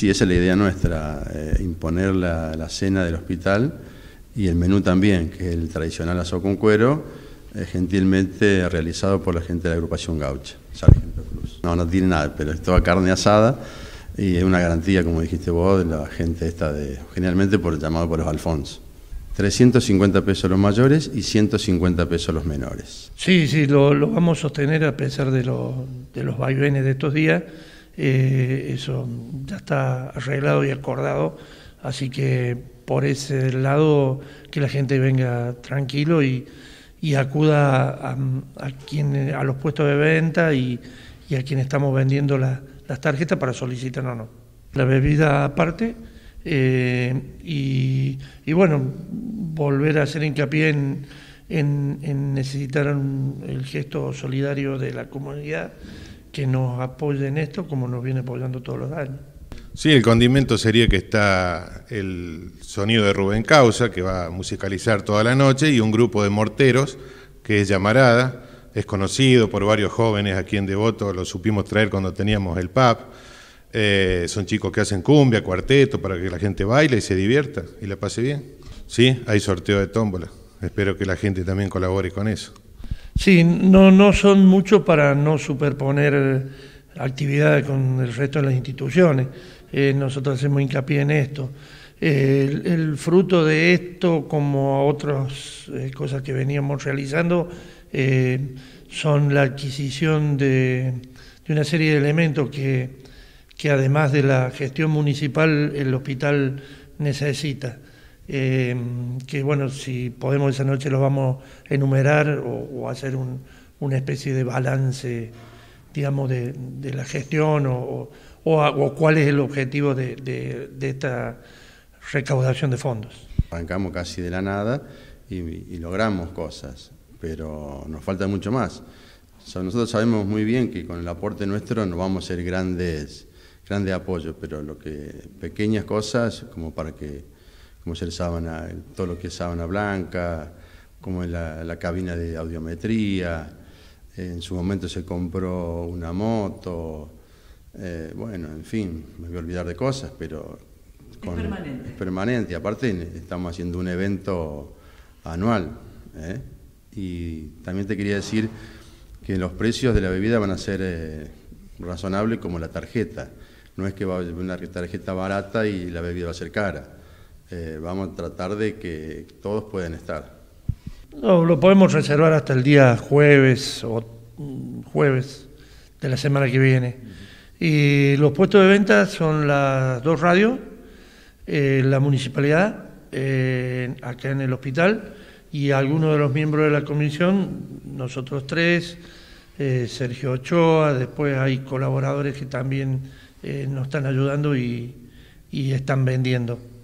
Sí, esa es la idea nuestra, eh, imponer la, cena del hospital y el menú también, que es el tradicional asado con cuero, eh, gentilmente realizado por la gente de la agrupación Gaucha, Sargento Cruz. No, no tiene nada, pero es toda carne asada y es una garantía, como dijiste vos, de la gente esta de, generalmente por llamado por los Alfons. 350 pesos los mayores y 150 pesos los menores. Sí, sí, lo, vamos a sostener a pesar de, de los vaivenes de estos días. Eh, eso ya está arreglado y acordado, así que por ese lado que la gente venga tranquilo y, acuda a, a los puestos de venta y, a quien estamos vendiendo las tarjetas para solicitar o no. La bebida aparte eh, y, bueno, volver a hacer hincapié en, necesitar el gesto solidario de la comunidad que nos apoye en esto como nos viene apoyando todos los años. Sí, el condimento sería que está el sonido de Rubén Causa, que va a musicalizar toda la noche, y un grupo de morteros, que es Llamarada, es conocido por varios jóvenes aquí en Devoto, lo supimos traer cuando teníamos el PAP. Eh, son chicos que hacen cumbia, cuarteto, para que la gente baile y se divierta y la pase bien. Sí, hay sorteo de tómbola. Espero que la gente también colabore con eso. Sí, no, no son muchos para no superponer eh, actividades con el resto de las instituciones. Eh, nosotros hacemos hincapié en esto. Eh, el, fruto de esto, como otras cosas que veníamos realizando, son la adquisición de, una serie de elementos que además de la gestión municipal el hospital necesita. Eh, que bueno, si podemos esa noche los vamos a enumerar o, hacer una especie de balance, digamos, de, la gestión o, o, cuál es el objetivo de, esta recaudación de fondos. Arrancamos casi de la nada y, logramos cosas, pero nos falta mucho más. nosotros sabemos muy bien que con el aporte nuestro no vamos a ser grandes, grandes apoyos, pero lo que pequeñas cosas como para que como es sábana, todo lo que es sábana blanca, como es la, cabina de audiometría, en su momento se compró una moto, eh, bueno, en fin, me voy a olvidar de cosas, pero... es permanente. Es permanente, aparte estamos haciendo un evento anual. ¿eh? Y también te quería decir que los precios de la bebida van a ser eh, razonables como la tarjeta. No es que va a haber una tarjeta barata y la bebida va a ser cara. Eh, vamos a tratar de que todos puedan estar. No, lo podemos reservar hasta el día jueves o mm, jueves de la semana que viene. Y los puestos de venta son las dos radios, eh, la municipalidad, acá en el hospital, y algunos de los miembros de la comisión, nosotros tres, eh, Sergio Ochoa, después hay colaboradores que también nos están ayudando y están vendiendo.